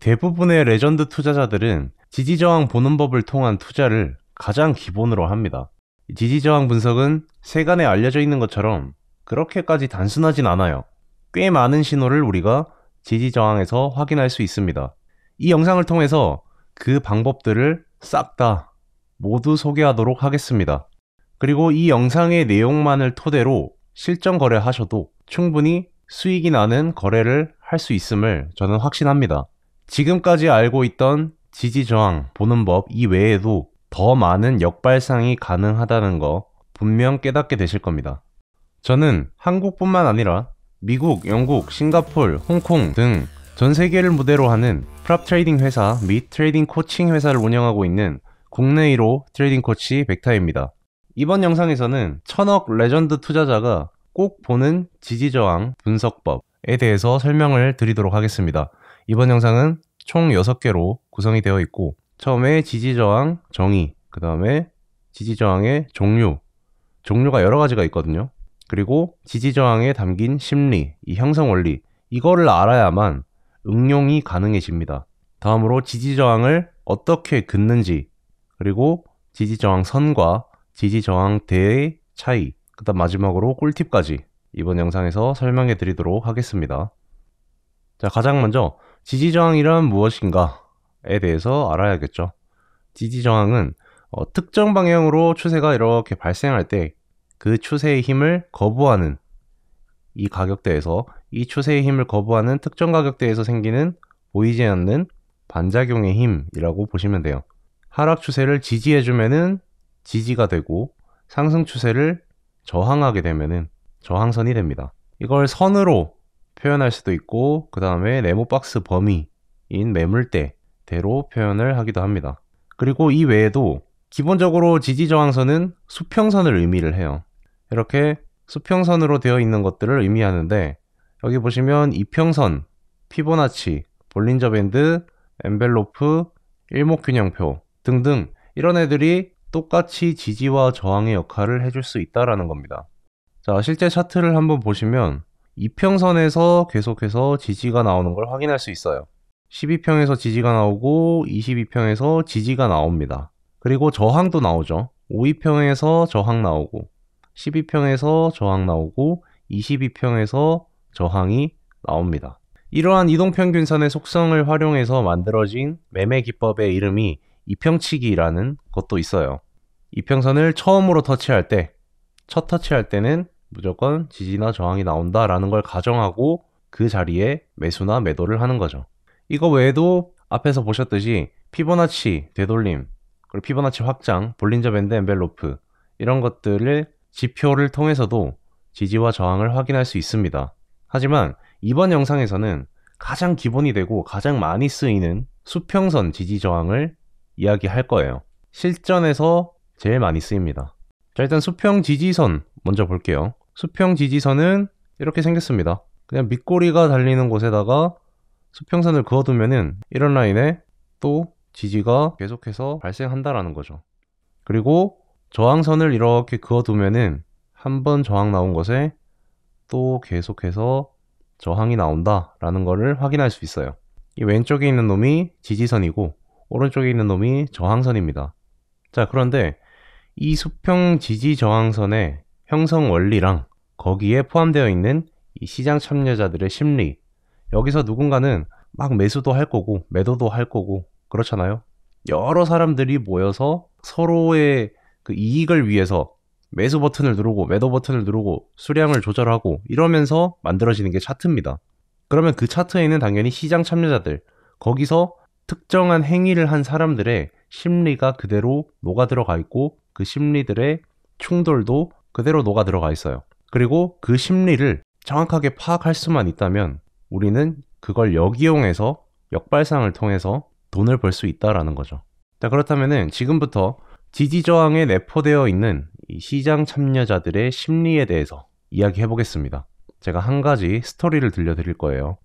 대부분의 레전드 투자자들은 지지저항 보는법을 통한 투자를 가장 기본으로 합니다. 지지저항 분석은 세간에 알려져 있는 것처럼 그렇게까지 단순하진 않아요. 꽤 많은 신호를 우리가 지지저항에서 확인할 수 있습니다. 이 영상을 통해서 그 방법들을 싹 다 모두 소개하도록 하겠습니다. 그리고 이 영상의 내용만을 토대로 실전 거래하셔도 충분히 수익이 나는 거래를 할 수 있음을 저는 확신합니다. 지금까지 알고 있던 지지저항 보는 법 이외에도 더 많은 역발상이 가능하다는 거 분명 깨닫게 되실 겁니다. 저는 한국뿐만 아니라 미국, 영국, 싱가폴, 홍콩 등 전 세계를 무대로 하는 프랍 트레이딩 회사 및 트레이딩 코칭 회사를 운영하고 있는 국내 1호 트레이딩 코치 백타입니다. 이번 영상에서는 천억 레전드 투자자가 꼭 보는 지지저항 분석법에 대해서 설명을 드리도록 하겠습니다. 이번 영상은 총 6개로 구성이 되어 있고 처음에 지지저항 정의, 그 다음에 지지저항의 종류, 종류가 여러 가지가 있거든요. 그리고 지지저항에 담긴 심리, 이 형성 원리, 이거를 알아야만 응용이 가능해집니다. 다음으로 지지저항을 어떻게 긋는지, 그리고 지지저항 선과 지지저항 대의 차이, 그 다음 마지막으로 꿀팁까지 이번 영상에서 설명해 드리도록 하겠습니다. 자, 가장 먼저 지지저항이란 무엇인가에 대해서 알아야겠죠. 지지저항은 어, 특정 방향으로 추세가 이렇게 발생할 때 그 추세의 힘을 거부하는 이 가격대에서 이 추세의 힘을 거부하는 특정 가격대에서 생기는 보이지 않는 반작용의 힘이라고 보시면 돼요. 하락 추세를 지지해주면은 지지가 되고 상승 추세를 저항하게 되면은 저항선이 됩니다. 이걸 선으로 표현할 수도 있고 그 다음에 네모박스 범위인 매물대대로 표현을 하기도 합니다. 그리고 이 외에도 기본적으로 지지저항선은 수평선을 의미를 해요. 이렇게 수평선으로 되어 있는 것들을 의미하는데 여기 보시면 이평선, 피보나치, 볼린저 밴드, 엔벨로프, 일목균형표 등등 이런 애들이 똑같이 지지와 저항의 역할을 해줄 수 있다라는 겁니다. 자, 실제 차트를 한번 보시면 2평선에서 계속해서 지지가 나오는 걸 확인할 수 있어요. 12평에서 지지가 나오고 22평에서 지지가 나옵니다. 그리고 저항도 나오죠. 52평에서 저항 나오고 12평에서 저항 나오고 22평에서 저항이 나옵니다. 이러한 이동평균선의 속성을 활용해서 만들어진 매매 기법의 이름이 이평치기라는 것도 있어요. 이평선을 처음으로 터치할 때, 첫 터치할 때는 무조건 지지나 저항이 나온다라는 걸 가정하고 그 자리에 매수나 매도를 하는 거죠. 이거 외에도 앞에서 보셨듯이 피보나치 되돌림, 그리고 피보나치 확장, 볼린저 밴드 엔벨로프 이런 것들을 지표를 통해서도 지지와 저항을 확인할 수 있습니다. 하지만 이번 영상에서는 가장 기본이 되고 가장 많이 쓰이는 수평선 지지 저항을 이야기할 거예요. 실전에서 제일 많이 쓰입니다. 자 일단 수평 지지선 먼저 볼게요. 수평 지지선은 이렇게 생겼습니다. 그냥 밑꼬리가 달리는 곳에다가 수평선을 그어두면은 이런 라인에 또 지지가 계속해서 발생한다라는 거죠. 그리고 저항선을 이렇게 그어두면은 한번 저항 나온 곳에또 계속해서 저항이 나온다라는 거를 확인할 수 있어요. 이 왼쪽에 있는 놈이 지지선이고 오른쪽에 있는 놈이 저항선입니다. 자 그런데 이 수평 지지 저항선에 형성 원리랑 거기에 포함되어 있는 시장 참여자들의 심리. 여기서 누군가는 막 매수도 할 거고 매도도 할 거고 그렇잖아요. 여러 사람들이 모여서 서로의 그 이익을 위해서 매수 버튼을 누르고 매도 버튼을 누르고 수량을 조절하고 이러면서 만들어지는 게 차트입니다. 그러면 그 차트에는 당연히 시장 참여자들, 거기서 특정한 행위를 한 사람들의 심리가 그대로 녹아 들어가 있고 그 심리들의 충돌도 그대로 녹아 들어가 있어요. 그리고 그 심리를 정확하게 파악할 수만 있다면 우리는 그걸 역이용해서 역발상을 통해서 돈을 벌 수 있다라는 거죠. 자, 그렇다면은 지금부터 지지저항에 내포되어 있는 시장 참여자들의 심리에 대해서 이야기해 보겠습니다. 제가 한 가지 스토리를 들려드릴 거예요.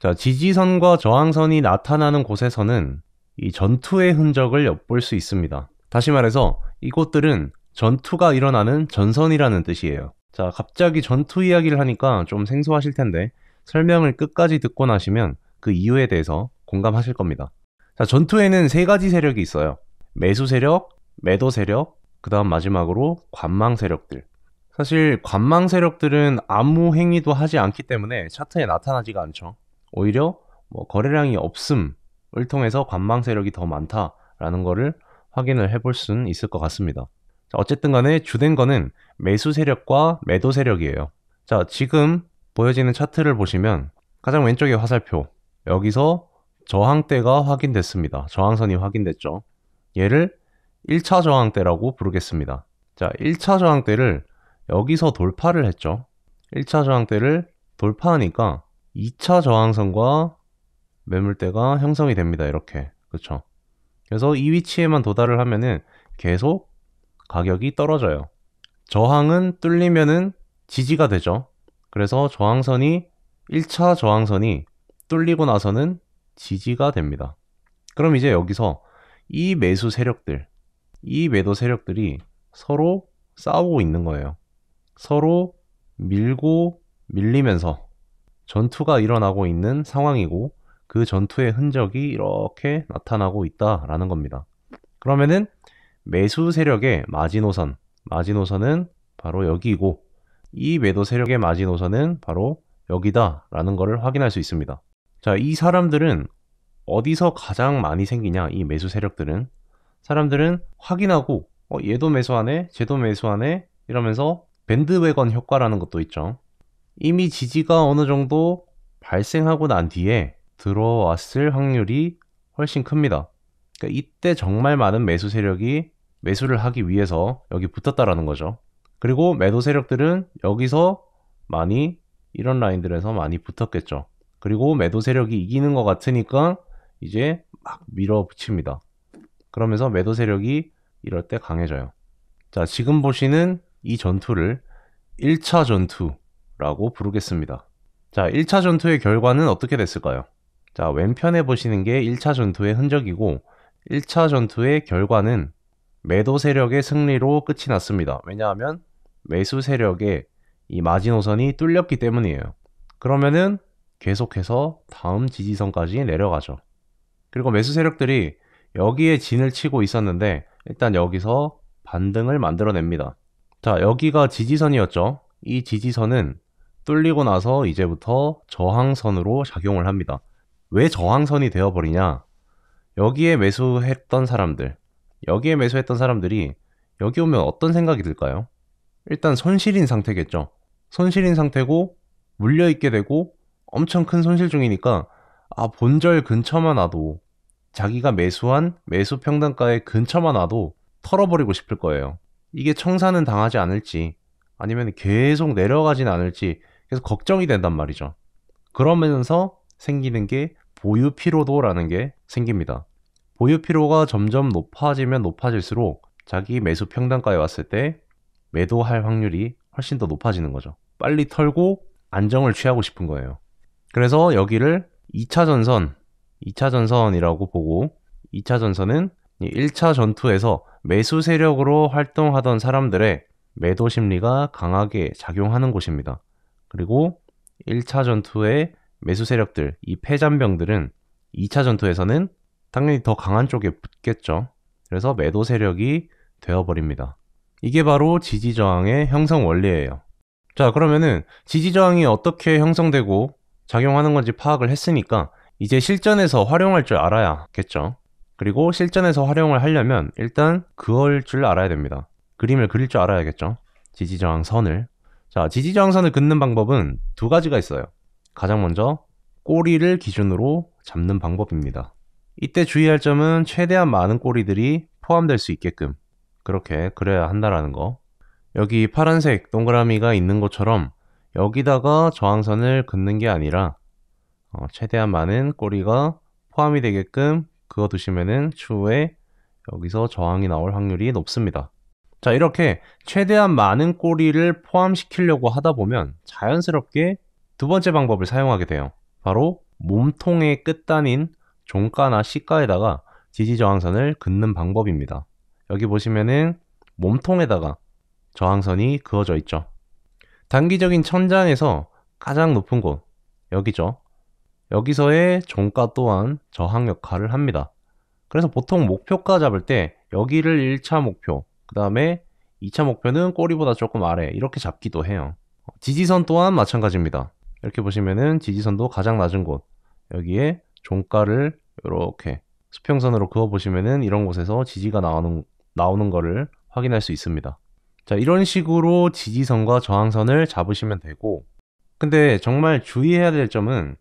자, 지지선과 저항선이 나타나는 곳에서는 이 전투의 흔적을 엿볼 수 있습니다. 다시 말해서 이곳들은 전투가 일어나는 전선이라는 뜻이에요. 자, 갑자기 전투 이야기를 하니까 좀 생소하실 텐데 설명을 끝까지 듣고 나시면 그 이유에 대해서 공감하실 겁니다. 자, 전투에는 세 가지 세력이 있어요. 매수 세력, 매도 세력, 그 다음 마지막으로 관망 세력들. 사실 관망 세력들은 아무 행위도 하지 않기 때문에 차트에 나타나지가 않죠. 오히려 뭐 거래량이 없음을 통해서 관망 세력이 더 많다라는 거를 확인을 해볼 수는 있을 것 같습니다. 어쨌든 간에 주된 거는 매수 세력과 매도 세력이에요. 자, 지금 보여지는 차트를 보시면 가장 왼쪽에 화살표. 여기서 저항대가 확인됐습니다. 저항선이 확인됐죠. 얘를 1차 저항대라고 부르겠습니다. 자, 1차 저항대를 여기서 돌파를 했죠. 1차 저항대를 돌파하니까 2차 저항선과 매물대가 형성이 됩니다. 이렇게. 그쵸. 그래서 이 위치에만 도달을 하면은 계속 가격이 떨어져요. 저항은 뚫리면은 지지가 되죠. 그래서 저항선이 1차 저항선이 뚫리고 나서는 지지가 됩니다. 그럼 이제 여기서 이 매수 세력들, 이 매도 세력들이 서로 싸우고 있는 거예요. 서로 밀고 밀리면서 전투가 일어나고 있는 상황이고 그 전투의 흔적이 이렇게 나타나고 있다라는 겁니다. 그러면은 매수 세력의 마지노선, 마지노선은 바로 여기이고 이 매도 세력의 마지노선은 바로 여기다라는 것을 확인할 수 있습니다. 자, 이 사람들은 어디서 가장 많이 생기냐? 이 매수 세력들은 사람들은 확인하고 어, 얘도 매수하네, 쟤도 매수하네 이러면서 밴드웨건 효과라는 것도 있죠. 이미 지지가 어느 정도 발생하고 난 뒤에 들어왔을 확률이 훨씬 큽니다. 그러니까 이때 정말 많은 매수 세력이 매수를 하기 위해서 여기 붙었다라는 거죠. 그리고 매도 세력들은 여기서 많이 이런 라인들에서 많이 붙었겠죠. 그리고 매도 세력이 이기는 것 같으니까 이제 막 밀어붙입니다. 그러면서 매도 세력이 이럴 때 강해져요. 자, 지금 보시는 이 전투를 1차 전투라고 부르겠습니다. 자, 1차 전투의 결과는 어떻게 됐을까요? 자, 왼편에 보시는 게 1차 전투의 흔적이고 1차 전투의 결과는 매도 세력의 승리로 끝이 났습니다. 왜냐하면 매수 세력의 이 마지노선이 뚫렸기 때문이에요. 그러면은 계속해서 다음 지지선까지 내려가죠. 그리고 매수 세력들이 여기에 진을 치고 있었는데 일단 여기서 반등을 만들어냅니다. 자, 여기가 지지선이었죠. 이 지지선은 뚫리고 나서 이제부터 저항선으로 작용을 합니다. 왜 저항선이 되어버리냐? 여기에 매수했던 사람들, 여기에 매수했던 사람들이 여기 오면 어떤 생각이 들까요? 일단 손실인 상태겠죠. 손실인 상태고 물려있게 되고 엄청 큰 손실 중이니까 아 본절 근처만 와도 자기가 매수한 매수 평단가의 근처만 와도 털어버리고 싶을 거예요. 이게 청산은 당하지 않을지 아니면 계속 내려가진 않을지 계속 걱정이 된단 말이죠. 그러면서 생기는 게 보유 피로도라는 게 생깁니다. 보유 피로가 점점 높아지면 높아질수록 자기 매수 평단가에 왔을 때 매도할 확률이 훨씬 더 높아지는 거죠. 빨리 털고 안정을 취하고 싶은 거예요. 그래서 여기를 2차 전선, 2차 전선이라고 보고 2차 전선은 1차 전투에서 매수 세력으로 활동하던 사람들의 매도 심리가 강하게 작용하는 곳입니다. 그리고 1차 전투의 매수 세력들, 이 패잔병들은 2차 전투에서는 당연히 더 강한 쪽에 붙겠죠. 그래서 매도 세력이 되어버립니다. 이게 바로 지지저항의 형성 원리예요. 자 그러면은 지지저항이 어떻게 형성되고 작용하는 건지 파악을 했으니까 이제 실전에서 활용할 줄 알아야겠죠. 그리고 실전에서 활용을 하려면 일단 그을 줄 알아야 됩니다. 그림을 그릴 줄 알아야겠죠. 지지저항 선을. 자, 지지저항 선을 긋는 방법은 두 가지가 있어요. 가장 먼저 꼬리를 기준으로 잡는 방법입니다. 이때 주의할 점은 최대한 많은 꼬리들이 포함될 수 있게끔 그렇게 그려야 한다라는 거. 여기 파란색 동그라미가 있는 것처럼 여기다가 저항선을 긋는 게 아니라 어, 최대한 많은 꼬리가 포함이 되게끔 그어두시면은 추후에 여기서 저항이 나올 확률이 높습니다. 자 이렇게 최대한 많은 꼬리를 포함시키려고 하다 보면 자연스럽게 두 번째 방법을 사용하게 돼요. 바로 몸통의 끝단인 종가나 시가에다가 지지저항선을 긋는 방법입니다. 여기 보시면은 몸통에다가 저항선이 그어져 있죠. 단기적인 천장에서 가장 높은 곳, 여기죠. 여기서의 종가 또한 저항 역할을 합니다. 그래서 보통 목표가 잡을 때 여기를 1차 목표, 그 다음에 2차 목표는 꼬리보다 조금 아래 이렇게 잡기도 해요. 지지선 또한 마찬가지입니다. 이렇게 보시면은 지지선도 가장 낮은 곳, 여기에 종가를 이렇게 수평선으로 그어보시면은 이런 곳에서 지지가 나오는, 나오는 거를 확인할 수 있습니다. 자, 이런 식으로 지지선과 저항선을 잡으시면 되고, 근데 정말 주의해야 될 점은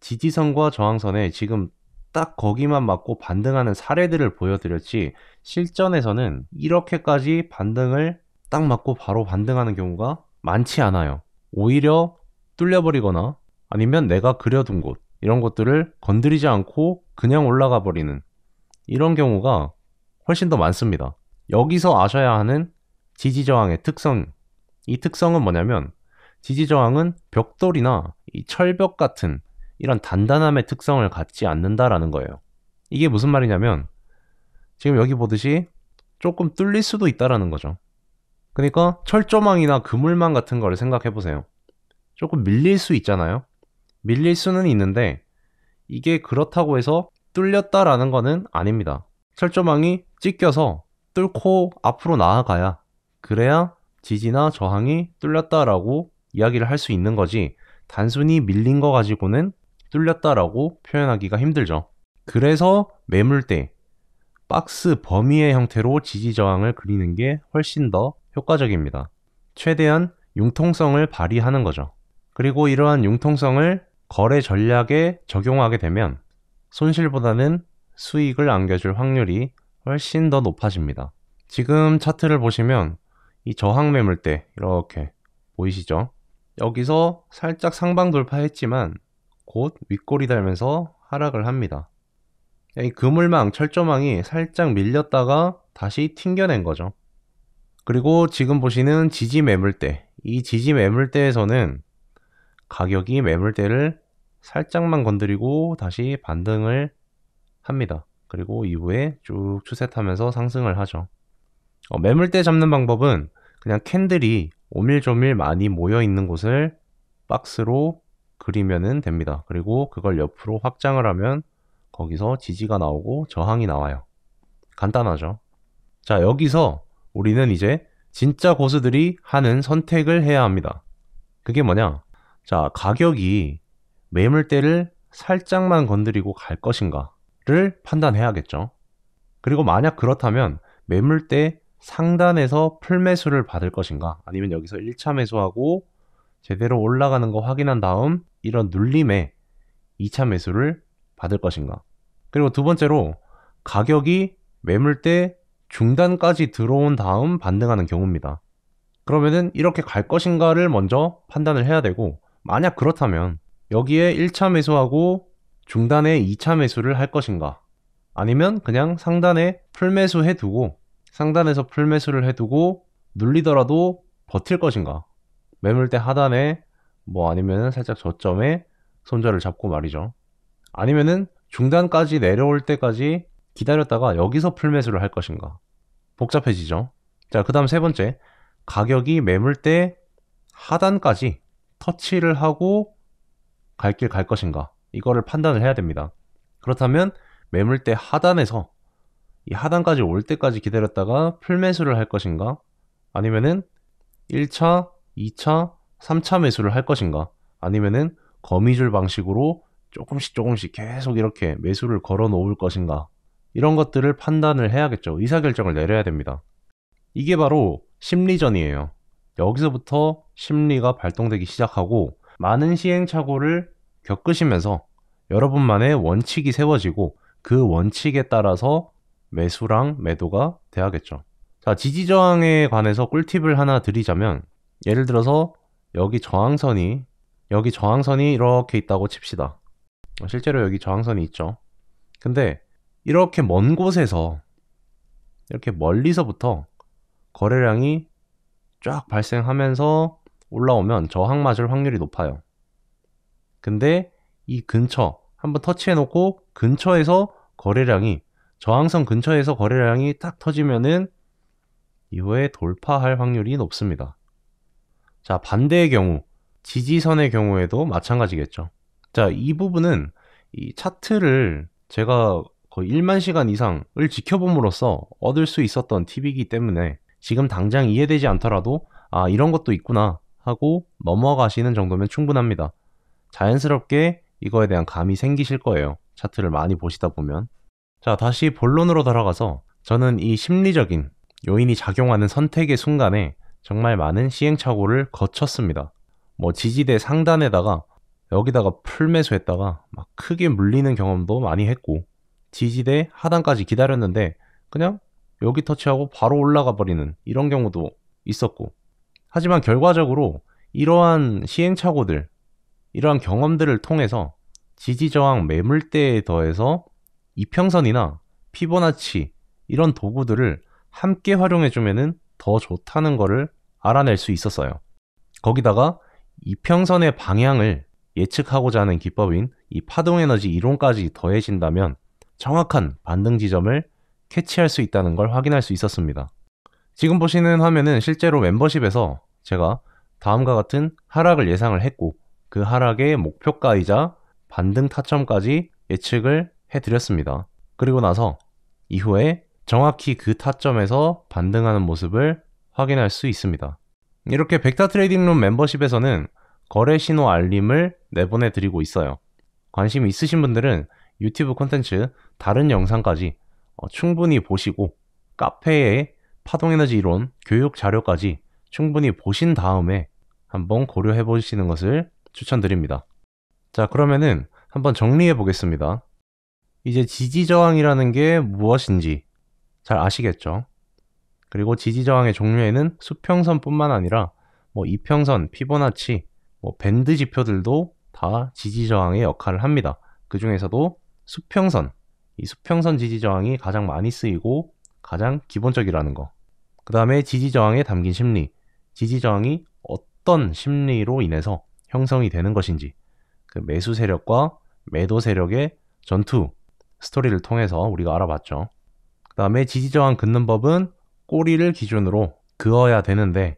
지지선과 저항선에 지금 딱 거기만 맞고 반등하는 사례들을 보여드렸지, 실전에서는 이렇게까지 반등을 딱 맞고 바로 반등하는 경우가 많지 않아요. 오히려 뚫려버리거나 아니면 내가 그려둔 곳, 이런 것들을 건드리지 않고 그냥 올라가 버리는 이런 경우가 훨씬 더 많습니다. 여기서 아셔야 하는 지지저항의 특성. 이 특성은 뭐냐면 지지저항은 벽돌이나 철벽 같은 이런 단단함의 특성을 갖지 않는다라는 거예요. 이게 무슨 말이냐면 지금 여기 보듯이 조금 뚫릴 수도 있다라는 거죠. 그러니까 철조망이나 그물망 같은 거를 생각해 보세요. 조금 밀릴 수 있잖아요. 밀릴 수는 있는데 이게 그렇다고 해서 뚫렸다라는 거는 아닙니다. 철조망이 찢겨서 뚫고 앞으로 나아가야 그래야 지지나 저항이 뚫렸다라고 이야기를 할 수 있는 거지 단순히 밀린 거 가지고는 뚫렸다라고 표현하기가 힘들죠. 그래서 매물때 박스 범위의 형태로 지지 저항을 그리는 게 훨씬 더 효과적입니다. 최대한 융통성을 발휘하는 거죠. 그리고 이러한 융통성을 거래 전략에 적용하게 되면 손실보다는 수익을 안겨줄 확률이 훨씬 더 높아집니다. 지금 차트를 보시면 이 저항 매물대 이렇게 보이시죠? 여기서 살짝 상방 돌파했지만 곧 윗골이 달면서 하락을 합니다. 이 그물망 철조망이 살짝 밀렸다가 다시 튕겨낸 거죠. 그리고 지금 보시는 지지 매물대 이 지지 매물대에서는 가격이 매물대를 살짝만 건드리고 다시 반등을 합니다. 그리고 이후에 쭉 추세 타면서 상승을 하죠. 어, 매물대 잡는 방법은 그냥 캔들이 오밀조밀 많이 모여 있는 곳을 박스로 그리면 됩니다. 그리고 그걸 옆으로 확장을 하면 거기서 지지가 나오고 저항이 나와요. 간단하죠. 자, 여기서 우리는 이제 진짜 고수들이 하는 선택을 해야 합니다. 그게 뭐냐? 자, 가격이 매물대를 살짝만 건드리고 갈 것인가를 판단해야겠죠. 그리고 만약 그렇다면 매물대 상단에서 풀매수를 받을 것인가 아니면 여기서 1차 매수하고 제대로 올라가는 거 확인한 다음 이런 눌림에 2차 매수를 받을 것인가 그리고 두 번째로 가격이 매물대 중단까지 들어온 다음 반등하는 경우입니다. 그러면은 이렇게 갈 것인가를 먼저 판단을 해야 되고 만약 그렇다면 여기에 1차 매수하고 중단에 2차 매수를 할 것인가? 아니면 그냥 상단에 풀매수 해두고 상단에서 풀매수를 해두고 눌리더라도 버틸 것인가? 매물대 하단에 뭐 아니면 살짝 저점에 손절을 잡고 말이죠. 아니면은 중단까지 내려올 때까지 기다렸다가 여기서 풀매수를 할 것인가? 복잡해지죠. 자, 그 다음 세 번째. 가격이 매물대 하단까지 터치를 하고 갈 길갈 갈 것인가 이거를 판단을 해야 됩니다. 그렇다면 매물대 하단에서 이 하단까지 올 때까지 기다렸다가 풀매수를 할 것인가 아니면은 1차, 2차, 3차 매수를 할 것인가 아니면은 거미줄 방식으로 조금씩 조금씩 계속 이렇게 매수를 걸어 놓을 것인가 이런 것들을 판단을 해야겠죠. 의사결정을 내려야 됩니다. 이게 바로 심리전이에요. 여기서부터 심리가 발동되기 시작하고 많은 시행착오를 겪으시면서 여러분만의 원칙이 세워지고 그 원칙에 따라서 매수랑 매도가 돼야겠죠. 자, 지지 저항에 관해서 꿀팁을 하나 드리자면 예를 들어서 여기 저항선이 여기 저항선이 이렇게 있다고 칩시다. 실제로 여기 저항선이 있죠. 근데 이렇게 먼 곳에서 이렇게 멀리서부터 거래량이 쫙 발생하면서 올라오면 저항 맞을 확률이 높아요. 근데 이 근처 한번 터치해 놓고 근처에서 거래량이 저항선 근처에서 거래량이 딱 터지면은 이후에 돌파할 확률이 높습니다. 자, 반대의 경우 지지선의 경우에도 마찬가지겠죠. 자, 이 부분은 이 차트를 제가 거의 1만 시간 이상을 지켜봄으로써 얻을 수 있었던 팁이기 때문에 지금 당장 이해되지 않더라도 아 이런 것도 있구나 하고 넘어가시는 정도면 충분합니다. 자연스럽게 이거에 대한 감이 생기실 거예요. 차트를 많이 보시다 보면. 자, 다시 본론으로 돌아가서 저는 이 심리적인 요인이 작용하는 선택의 순간에 정말 많은 시행착오를 거쳤습니다. 뭐 지지대 상단에다가 여기다가 풀매수했다가 막 크게 물리는 경험도 많이 했고 지지대 하단까지 기다렸는데 그냥 여기 터치하고 바로 올라가 버리는 이런 경우도 있었고 하지만 결과적으로 이러한 시행착오들 이러한 경험들을 통해서 지지저항 매물대에 더해서 이평선이나 피보나치 이런 도구들을 함께 활용해주면 더 좋다는 것을 알아낼 수 있었어요. 거기다가 이평선의 방향을 예측하고자 하는 기법인 이 파동에너지 이론까지 더해진다면 정확한 반등 지점을 캐치할 수 있다는 걸 확인할 수 있었습니다. 지금 보시는 화면은 실제로 멤버십에서 제가 다음과 같은 하락을 예상을 했고 그 하락의 목표가이자 반등 타점까지 예측을 해드렸습니다. 그리고 나서 이후에 정확히 그 타점에서 반등하는 모습을 확인할 수 있습니다. 이렇게 벡타 트레이딩룸 멤버십에서는 거래 신호 알림을 내보내드리고 있어요. 관심 있으신 분들은 유튜브 콘텐츠 다른 영상까지 어, 충분히 보시고 카페에 파동에너지 이론 교육 자료까지 충분히 보신 다음에 한번 고려해 보시는 것을 추천드립니다. 자 그러면은 한번 정리해 보겠습니다. 이제 지지저항이라는 게 무엇인지 잘 아시겠죠? 그리고 지지저항의 종류에는 수평선뿐만 아니라 뭐 이평선, 피보나치, 뭐 밴드 지표들도 다 지지저항의 역할을 합니다. 그 중에서도 수평선, 이 수평선 지지 저항이 가장 많이 쓰이고 가장 기본적이라는 거. 그 다음에 지지 저항에 담긴 심리. 지지 저항이 어떤 심리로 인해서 형성이 되는 것인지. 그 매수 세력과 매도 세력의 전투 스토리를 통해서 우리가 알아봤죠. 그 다음에 지지 저항 긋는 법은 꼬리를 기준으로 그어야 되는데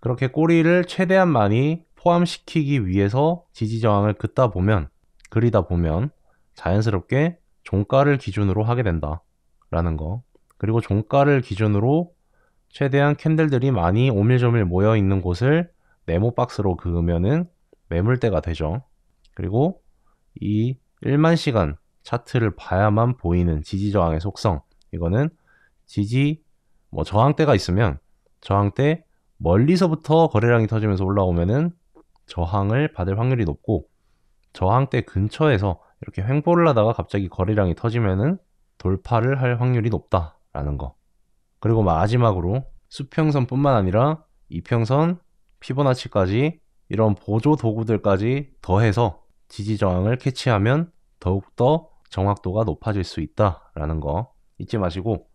그렇게 꼬리를 최대한 많이 포함시키기 위해서 지지 저항을 긋다 보면 그리다 보면 자연스럽게 종가를 기준으로 하게 된다라는 거. 그리고 종가를 기준으로 최대한 캔들들이 많이 오밀조밀 모여 있는 곳을 네모 박스로 그으면은 매물대가 되죠. 그리고 이 1만 시간 차트를 봐야만 보이는 지지 저항의 속성. 이거는 지지 뭐 저항대가 있으면 저항대 멀리서부터 거래량이 터지면서 올라오면은 저항을 받을 확률이 높고 저항대 근처에서 이렇게 횡포를 하다가 갑자기 거래량이 터지면은 돌파를 할 확률이 높다라는 거. 그리고 마지막으로 수평선뿐만 아니라 이평선, 피보나치까지 이런 보조 도구들까지 더해서 지지 저항을 캐치하면 더욱더 정확도가 높아질 수 있다라는 거 잊지 마시고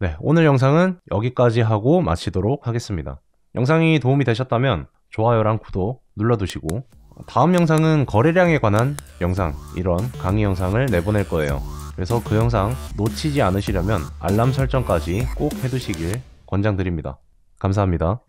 네, 오늘 영상은 여기까지 하고 마치도록 하겠습니다. 영상이 도움이 되셨다면 좋아요랑 구독 눌러두시고 다음 영상은 거래량에 관한 영상 이런 강의 영상을 내보낼 거예요 그래서 그 영상 놓치지 않으시려면 알람 설정까지 꼭 해두시길 권장드립니다 감사합니다